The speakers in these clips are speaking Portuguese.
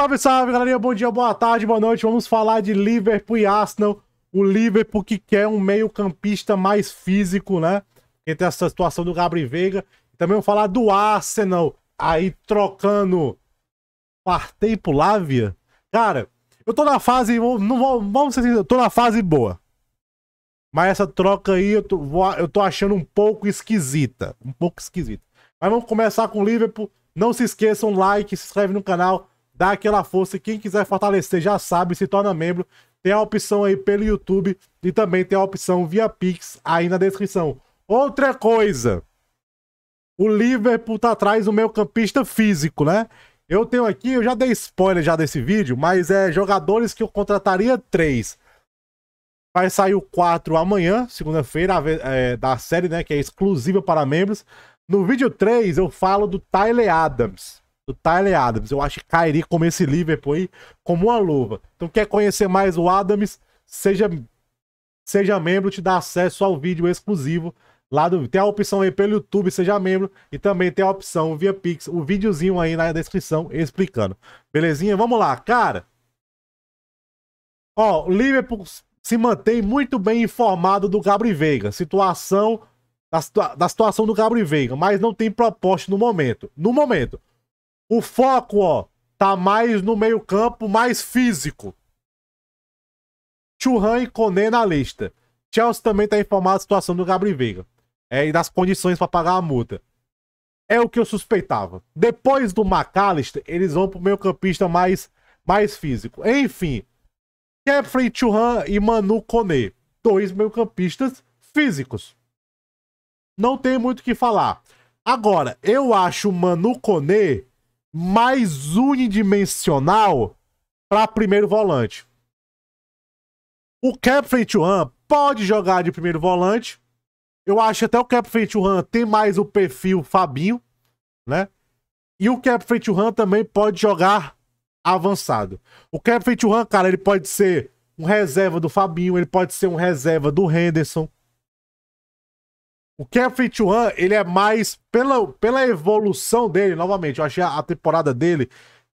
Salve, salve, galerinha. Bom dia, boa tarde, boa noite. Vamos falar de Liverpool e Arsenal. O Liverpool que quer um meio-campista mais físico, né? Entre essa situação do Gabriel Veiga. Também vamos falar do Arsenal. Aí trocando. Partei pro Lávia. Cara, eu tô na fase. Não vou, vamos ser sinceros, eu tô na fase boa. Mas essa troca aí eu tô, eu tô achando um pouco esquisita. Um pouco esquisita. Mas vamos começar com o Liverpool. Não se esqueçam, like, se inscreve no canal dá aquela força. Quem quiser fortalecer já sabe, se torna membro. Tem a opção aí pelo YouTube e também tem a opção via Pix aí na descrição. Outra coisa, o Liverpool tá atrás do meio campista físico, né? Eu tenho aqui, eu já dei spoiler já desse vídeo, mas é jogadores que eu contrataria três. Vai sair o 4 amanhã, segunda-feira, é, da série, né? Que é exclusiva para membros. No vídeo 3, eu falo do Tyler Adams do Tyler Adams. Eu acho que cairia como esse Liverpool aí, como uma luva. Então, quer conhecer mais o Adams? Seja, seja membro, te dá acesso ao vídeo exclusivo lá do. Tem a opção aí pelo YouTube, seja membro, e também tem a opção via Pix, o videozinho aí na descrição explicando. Belezinha? Vamos lá, cara. Ó, o Liverpool se mantém muito bem informado do Gabriel Veiga. Situação da, situa da situação do Gabriel Veiga, mas não tem proposta no momento. No momento. O foco, ó, tá mais no meio-campo, mais físico. Churran e Coné na lista. Chelsea também tá informado da situação do Gabriel Veiga é, e das condições para pagar a multa. É o que eu suspeitava. Depois do McAllister, eles vão pro meio-campista mais, mais físico. Enfim, Jeffrey Churran e Manu Coné, dois meio-campistas físicos. Não tem muito o que falar. Agora, eu acho o Manu Coné mais unidimensional para primeiro volante. O Captain Chuan pode jogar de primeiro volante. Eu acho até o Captain Chuan tem mais o perfil Fabinho, né? E o Captain Chuan também pode jogar avançado. O Captain Chuan, cara, ele pode ser um reserva do Fabinho, ele pode ser um reserva do Henderson. O Kevin Chuan, ele é mais pela, pela evolução dele, novamente. Eu achei a, a temporada dele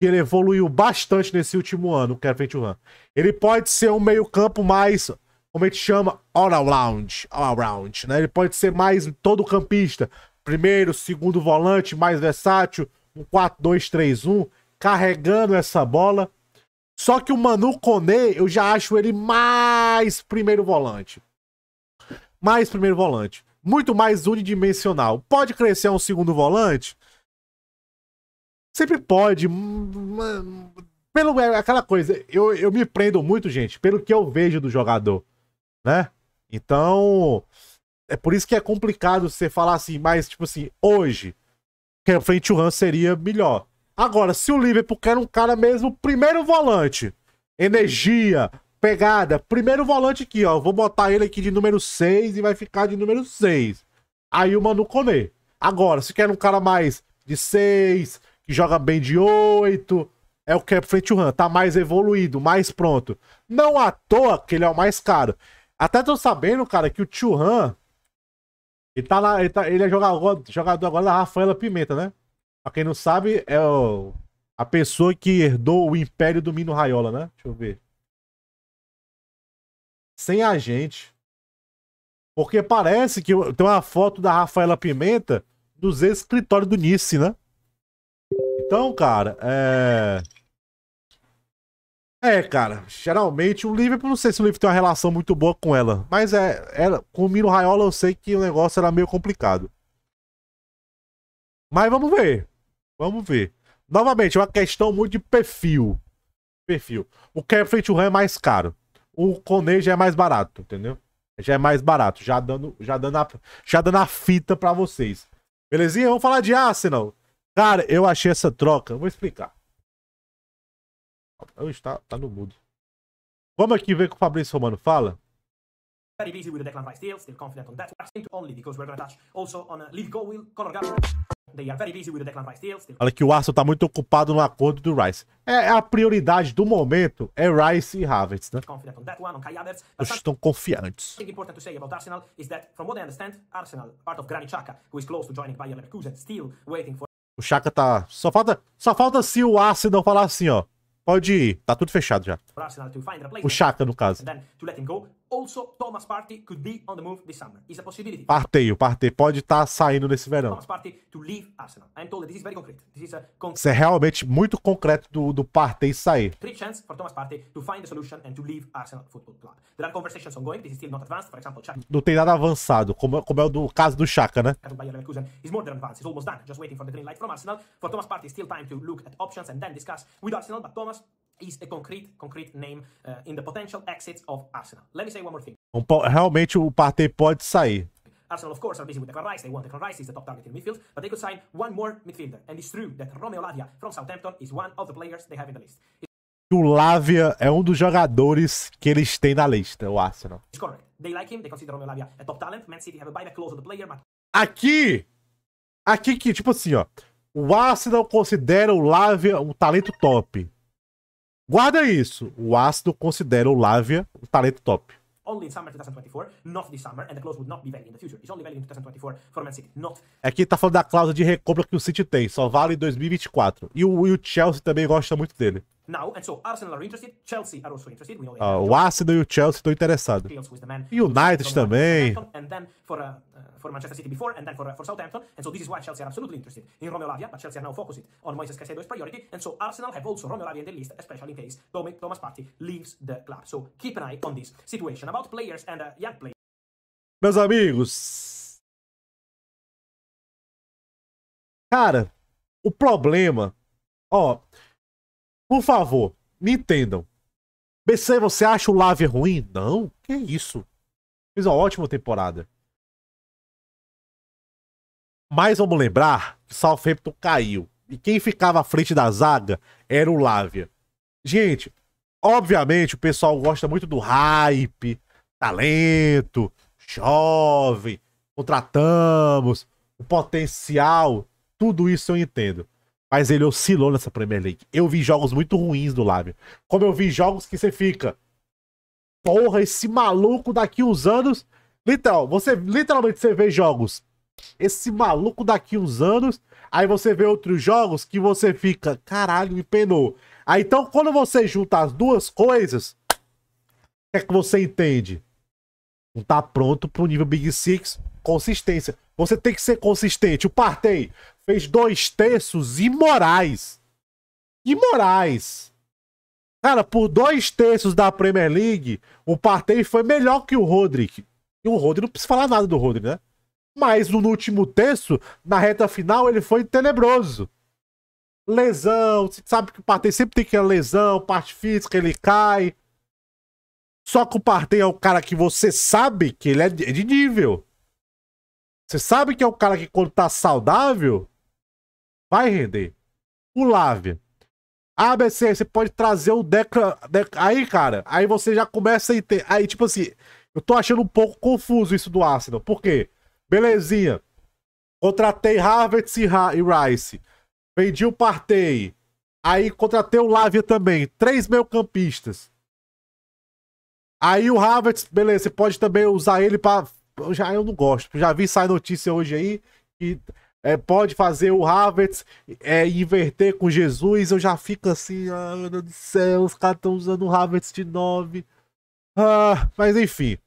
que ele evoluiu bastante nesse último ano, o Kevin Chuan. Ele pode ser um meio-campo mais, como a gente chama, all around, all around, né? Ele pode ser mais todo campista, primeiro, segundo volante, mais versátil, um 4-2-3-1, carregando essa bola. Só que o Manu Kone, eu já acho ele mais primeiro volante. Mais primeiro volante muito mais unidimensional. Pode crescer um segundo volante? Sempre pode. Hum, hum, pelo, é aquela coisa, eu, eu me prendo muito, gente, pelo que eu vejo do jogador, né? Então, é por isso que é complicado você falar assim, mas, tipo assim, hoje, que a frente o Han seria melhor. Agora, se o Liverpool quer um cara mesmo, primeiro volante, energia, pegada. Primeiro volante aqui, ó. Vou botar ele aqui de número 6 e vai ficar de número 6. Aí o Manu Kone. Agora, se quer um cara mais de 6, que joga bem de 8, é o Cap Frente Han. Tá mais evoluído, mais pronto. Não à toa que ele é o mais caro. Até tô sabendo, cara, que o Tio Ele, tá lá, ele, tá, ele é jogador, jogador agora da Rafaela Pimenta, né? Pra quem não sabe, é o, a pessoa que herdou o império do Mino Raiola, né? Deixa eu ver sem a gente. Porque parece que tem uma foto da Rafaela Pimenta dos escritórios do Nice, né? Então, cara, é. É, cara, geralmente o Liverpool, não sei se o Liverpool tem uma relação muito boa com ela, mas é, ela, é, com o Miro Raiola eu sei que o negócio era meio complicado. Mas vamos ver. Vamos ver. Novamente, é uma questão muito de perfil. Perfil. O o Ram é mais caro o Coney já é mais barato, entendeu? Já é mais barato, já dando, já dando, a, já dando a fita para vocês. Belezinha? Vamos falar de Arsenal. Cara, eu achei essa troca. Vou explicar. Está, tá no mudo. Vamos aqui ver o que o Fabrício Romano fala. Very busy with the Declan Rice deal, still confident on that. I think only because we're going to touch also on a lead goal, Conor Gallagher. Olha que o Arsenal tá muito ocupado no acordo do Rice. É a prioridade do momento é Rice e Havertz, né? Eles estão confiantes. O Chaka tá só falta só falta se o Arsenal falar assim, ó. Pode ir, tá tudo fechado já. O Chaka no caso. Also, Thomas Partey could be on the move this summer. It's a possibility. Partey, o Partey pode estar tá saindo nesse verão. Thomas Partey to leave Arsenal. I'm told this is very concrete. This is a concrete. Isso é realmente muito concreto do, do Partey sair. Three chances for Thomas Partey to find a solution and to leave Arsenal Football Club. There are conversations ongoing. This is still not advanced. For example, Chaka. Não tem nada avançado, como, é, como é o do caso do Chaka, né? Bayer Leverkusen is more than advanced. It's almost done. Just waiting for the green light from Arsenal. For Thomas Partey, still time to look at options and then discuss with Arsenal. But Thomas is a concrete, concrete name uh, in the potential exits of Arsenal. Let me say one more thing. Realmente o Partey pode sair. Arsenal, of course, are busy with the Rice. They want the Rice. He's the top target in midfield. But they could sign one more midfielder. And it's true that Romeo Lavia from Southampton is one of the players they have in the list. O Lavia é um dos jogadores que eles têm na lista, o Arsenal. It's correct. They like him. They consider Romeo Lavia a top talent. Man City have a buyback clause on the player. But... Aqui, aqui que, tipo assim, ó. O Arsenal considera o Lavia um talento top. Guarda isso. O ácido considera o Lávia um talento top. Aqui é tá falando da cláusula de recompra que o City tem, só vale em 2024. E o, e o Chelsea também gosta muito dele. Now, and so Arsenal are interested, Chelsea are also interested. We know ah, o Arsenal e o Chelsea estão interessados. E o United também. And then for, uh, uh, for Manchester City before, and then for, uh, for Southampton. And so this is why Chelsea are absolutely interested in Romeo Lavia, but Chelsea are now focused on Moises Caicedo as priority. And so Arsenal have also Romeo Lavia in the list, especially in case Thomas Partey leaves the club. So keep an eye on this situation. About players and uh, young players. Meus amigos. Cara, o problema. Ó, oh, por favor, me entendam. BC, você acha o Lave ruim? Não, que isso. Fez uma ótima temporada. Mas vamos lembrar que Southampton caiu. E quem ficava à frente da zaga era o Lávia. Gente, obviamente o pessoal gosta muito do hype, talento, jovem, contratamos, o potencial, tudo isso eu entendo. Mas ele oscilou nessa Premier League. Eu vi jogos muito ruins do Lábio. Como eu vi jogos que você fica. Porra, esse maluco daqui uns anos. Literal, você, literalmente você vê jogos. Esse maluco daqui uns anos. Aí você vê outros jogos que você fica. Caralho, me penou. Aí então, quando você junta as duas coisas. O que é que você entende? Não tá pronto pro nível Big Six. Consistência. Você tem que ser consistente. O Partey Fez dois terços imorais. Imorais. Cara, por dois terços da Premier League, o Partey foi melhor que o Rodrick. E o Rodrick, não precisa falar nada do Rodrick, né? Mas no último terço, na reta final, ele foi tenebroso. Lesão, você sabe que o Partey sempre tem que a lesão, parte física, ele cai. Só que o Partey é o cara que você sabe que ele é de é nível. Você sabe que é o cara que quando tá saudável, Vai render. O Lávia. ABC BC, você pode trazer o Declan. Deca... Aí, cara, aí você já começa a entender. Aí, tipo assim, eu tô achando um pouco confuso isso do Arsenal. Por quê? Belezinha. Contratei Havertz e, ha... e Rice. Vendi o Partey. Aí contratei o Lávia também. Três meio-campistas. Aí o Havertz, beleza, você pode também usar ele pra. já eu não gosto. Já vi sair notícia hoje aí. Que é, pode fazer o Havertz é, inverter com Jesus, eu já fico assim, ah, meu Deus do céu, os caras estão usando o Havertz de 9. Ah, mas enfim.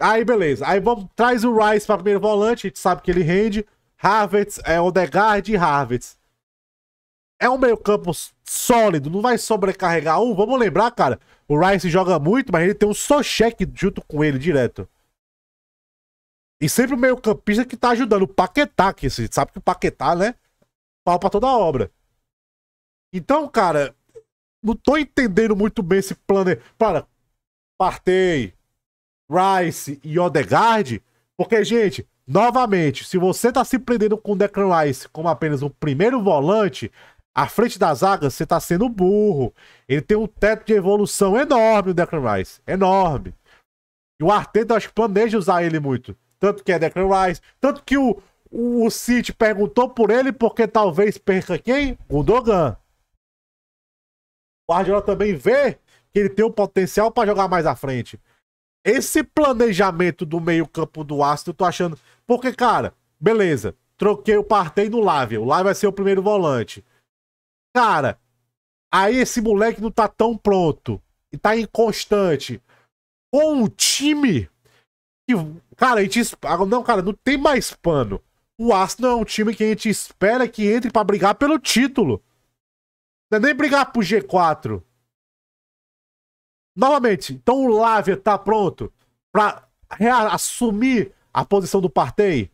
Aí beleza, aí vamos, traz o Rice para primeiro volante, a gente sabe que ele rende. Havertz, é Odegaard e Havertz. É um meio campo sólido, não vai sobrecarregar um. Vamos lembrar, cara, o Rice joga muito, mas ele tem um só cheque junto com ele direto. E sempre o meio-campista que tá ajudando. O Paquetá, que você sabe que o Paquetá, né? Pau pra toda a obra. Então, cara, não tô entendendo muito bem esse plano. Para, Partey, Rice e Odegaard. Porque, gente, novamente, se você tá se prendendo com o Declan Rice como apenas um primeiro volante, à frente da zaga, você tá sendo burro. Ele tem um teto de evolução enorme, o Declan Rice. Enorme. E o Arteta, acho que planeja usar ele muito. Tanto que é Declan Rice. Tanto que o, o, o City perguntou por ele porque talvez perca quem? O Dogan. O Guardiola também vê que ele tem o potencial para jogar mais à frente. Esse planejamento do meio-campo do Aston eu tô achando. Porque, cara, beleza. Troquei o Partey no Lávia. O Lávia vai ser o primeiro volante. Cara, aí esse moleque não tá tão pronto. E tá inconstante. Com o time que, cara, a gente. Não, cara, não tem mais pano. O Arsenal é um time que a gente espera que entre para brigar pelo título. Não é nem brigar pro G4. Novamente, então o Lávia tá pronto para assumir a posição do Partey?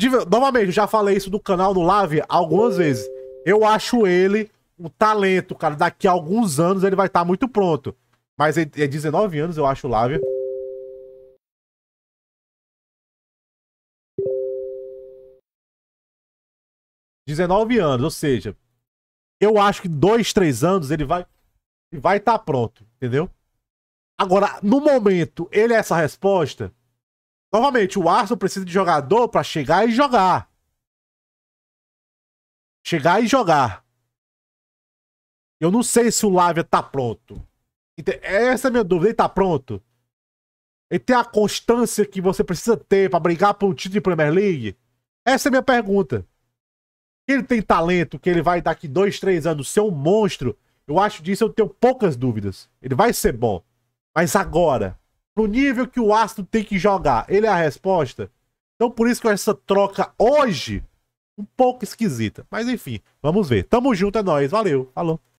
Novamente, novamente, já falei isso do canal no Lávia algumas vezes. Eu acho ele um talento, cara. Daqui a alguns anos ele vai estar tá muito pronto. Mas é, é 19 anos, eu acho, o Lávia. 19 anos, ou seja, eu acho que dois, três anos ele vai vai estar tá pronto, entendeu? Agora, no momento, ele é essa resposta. Novamente, o Arsenal precisa de jogador para chegar e jogar. Chegar e jogar. Eu não sei se o Lávia tá pronto. Essa é a minha dúvida. Ele tá pronto? Ele tem a constância que você precisa ter para brigar por um título de Premier League? Essa é a minha pergunta. Que ele tem talento, que ele vai daqui dois, três anos ser um monstro, eu acho disso, eu tenho poucas dúvidas. Ele vai ser bom. Mas agora, pro nível que o Astro tem que jogar, ele é a resposta. Então por isso que essa troca hoje um pouco esquisita. Mas enfim, vamos ver. Tamo junto, é nóis. Valeu, falou.